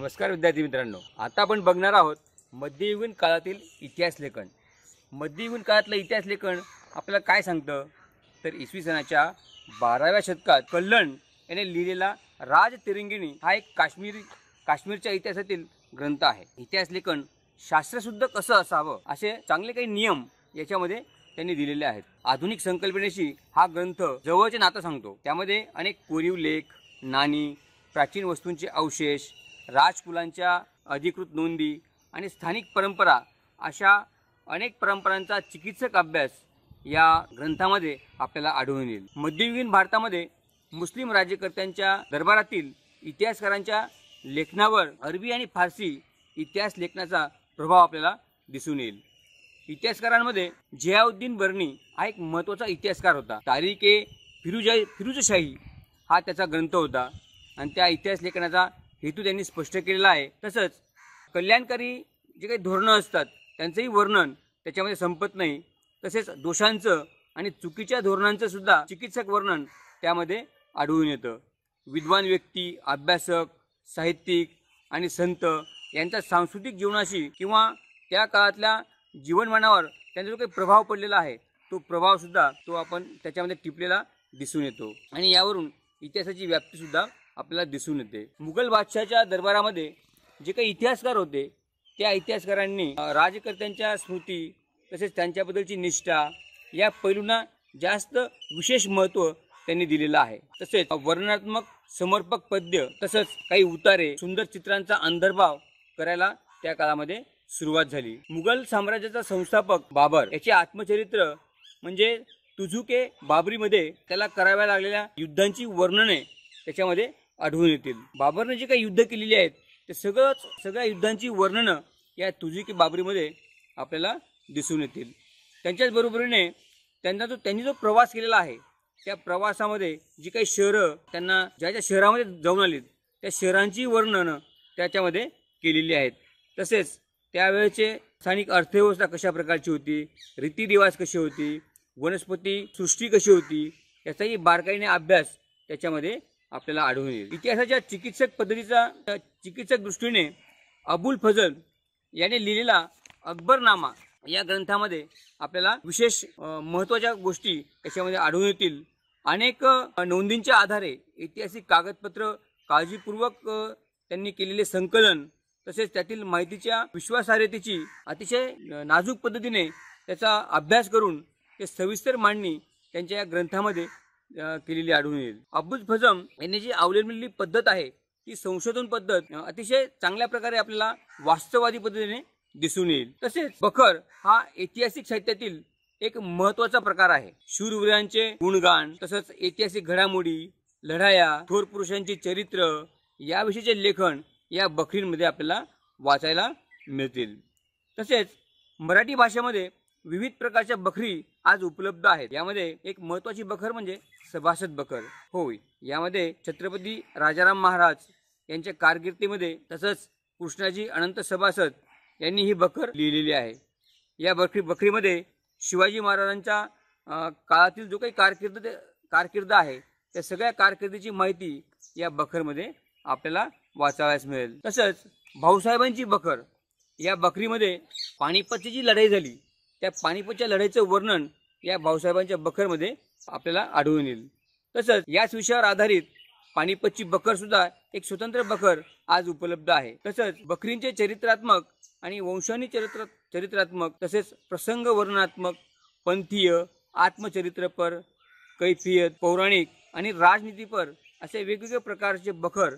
नमस्कार विद्यार्थी मित्रांनो आता आपण बघणार आहोत मध्ययुगीन काळातील इतिहास लेखन मध्ययुगीन काळातलं इतिहास लेखन आपल्याला काय सांगतं तर इसवी सणाच्या बाराव्या शतकात कल्लण याने लिहिलेला राज तिरंगिणी हा एक काश्मीरी काश्मीरच्या इतिहासातील ग्रंथ आहे इतिहास लेखन शास्त्रशुद्ध कसं असावं असे चांगले काही नियम याच्यामध्ये त्यांनी दिलेले आहेत आधुनिक संकल्पनेशी हा ग्रंथ जवळचे नातं सांगतो त्यामध्ये अनेक कोरीव लेख नाणी प्राचीन वस्तूंचे अवशेष राजकुलांच्या अधिकृत नोंदी आणि स्थानिक परंपरा अशा अनेक परंपरांचा चिकित्सक अभ्यास या ग्रंथामध्ये आपल्याला आढळून येईल मध्ययुगीन भारतामध्ये मुस्लिम राज्यकर्त्यांच्या दरबारातील इतिहासकारांच्या लेखनावर अरबी आणि फारसी इतिहास लेखनाचा प्रभाव आपल्याला दिसून येईल इतिहासकारांमध्ये जियाउद्दीन बर्नी हा एक महत्त्वाचा इतिहासकार होता तारीख ए फिरुजा फिरुजशाही हा त्याचा ग्रंथ होता आणि त्या इतिहास लेखनाचा हेतू त्यांनी स्पष्ट केलेला आहे तसंच कल्याणकारी जे काही धोरणं असतात त्यांचंही वर्णन त्याच्यामध्ये संपत नाही तसेच दोषांचं आणि चुकीच्या धोरणांचं सुद्धा चिकित्सक वर्णन त्यामध्ये आढळून येतं विद्वान व्यक्ती अभ्यासक साहित्यिक आणि संत यांच्या सांस्कृतिक जीवनाशी किंवा त्या काळातल्या जीवनमानावर त्यांचा जो काही प्रभाव पडलेला आहे तो प्रभावसुद्धा तो आपण त्याच्यामध्ये टिपलेला दिसून येतो आणि यावरून इतिहासाची व्याप्तीसुद्धा आपल्याला दिसून येते मुघल बादशाच्या दरबारामध्ये जे काही इतिहासकार होते त्या इतिहासकारांनी राजकर्त्यांच्या स्मृती तसेच त्यांच्याबद्दलची निष्ठा या पैलूंना जास्त विशेष महत्त्व त्यांनी दिलेलं आहे तसेच वर्णनात्मक समर्पक पद्य तसंच काही उतारे सुंदर चित्रांचा अंधर्भाव करायला त्या काळामध्ये सुरुवात झाली मुघल साम्राज्याचा संस्थापक बाबर याचे आत्मचरित्र म्हणजे तुझुके बाबरीमध्ये त्याला कराव्या लागलेल्या युद्धांची वर्णने त्याच्यामध्ये आढळून येतील बाबरनं जे काही युद्ध केलेली आहेत ते सगळंच सगळ्या युद्धांची वर्णनं या तुझी की बाबरीमध्ये आपल्याला दिसून येतील त्यांच्याच बरोबरीने त्यांना जो त्यांनी जो प्रवास केलेला आहे त्या प्रवासामध्ये जी काही शहरं त्यांना ज्या ज्या शहरामध्ये जाऊन आली त्या शहरांची वर्णनं त्याच्यामध्ये केलेली आहेत तसेच त्यावेळेचे स्थानिक अर्थव्यवस्था कशा प्रकारची होती रीतीरिवाज कशी होती वनस्पती सृष्टी कशी होती याचाही बारकाईने अभ्यास त्याच्यामध्ये आपल्याला आढळून येईल इतिहासाच्या चिकित्सक पद्धतीचा चिकित्सक दृष्टीने अबुल फजल याने लिहिलेला अकबरनामा या ग्रंथामध्ये आपल्याला विशेष महत्त्वाच्या गोष्टी याच्यामध्ये आढळून येतील अनेक नोंदींच्या आधारे ऐतिहासिक कागदपत्र काळजीपूर्वक त्यांनी केलेले संकलन तसेच त्यातील माहितीच्या विश्वासार्हतेची अतिशय नाजूक पद्धतीने त्याचा अभ्यास करून ते सविस्तर मांडणी त्यांच्या या ग्रंथामध्ये केलेली आढळून येईल अब्बुज फजम यांनी जी अवलंबलेली पद्धत आहे ती संशोधन पद्धत अतिशय चांगल्या प्रकारे आपल्याला वास्तववादी पद्धतीने दिसून येईल तसेच बखर हा ऐतिहासिक साहित्यातील एक महत्वाचा प्रकार आहे शूरवीरांचे गुणगान तसंच ऐतिहासिक घडामोडी लढाया थोर पुरुषांचे चरित्र याविषयीचे लेखन या बखरींमध्ये आपल्याला वाचायला मिळतील तसेच मराठी भाषेमध्ये विविध प्रकारच्या बकरी आज उपलब्ध आहेत यामध्ये एक महत्वाची बखर म्हणजे सभासद बखर होय यामध्ये छत्रपती राजाराम महाराज यांच्या कारकिर्दीमध्ये तसंच कृष्णाजी अनंत सभासद यांनी ही बखर लिहिलेली आहे या बकरी बकरीमध्ये शिवाजी महाराजांच्या काळातील जो काही कारकिर्द कारकिर्द आहे त्या सगळ्या कारकिर्दीची माहिती या बखरमध्ये आपल्याला वाचावयास मिळेल तसंच भाऊसाहेबांची बखर या बकरीमध्ये पाणीपतची जी लढाई झाली त्या पानिपतच्या लढाईचं वर्णन या भाऊसाहेबांच्या बखरमध्ये आपल्याला आढळून येईल तसंच याच विषयावर आधारित पानिपतची बखर सुद्धा एक स्वतंत्र बखर आज उपलब्ध आहे तसंच बकरींचे चरित्रात्मक आणि वंशानी चरित्र चरित्रात्मक तसेच प्रसंग वर्णनात्मक पंथीय आत्मचरित्रपर कैफियत पौराणिक आणि राजनीतीपर असे वेगवेगळ्या प्रकारचे बखर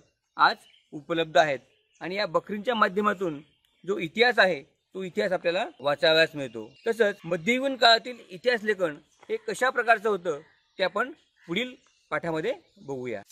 आज उपलब्ध आहेत आणि या बकरींच्या माध्यमातून जो इतिहास आहे तो इतिहास आपल्याला वाचाव्यास मिळतो तसंच मध्ययुगीन काळातील इतिहास लेखन हे कशा प्रकारचं होतं ते आपण पुढील पाठामध्ये बघूया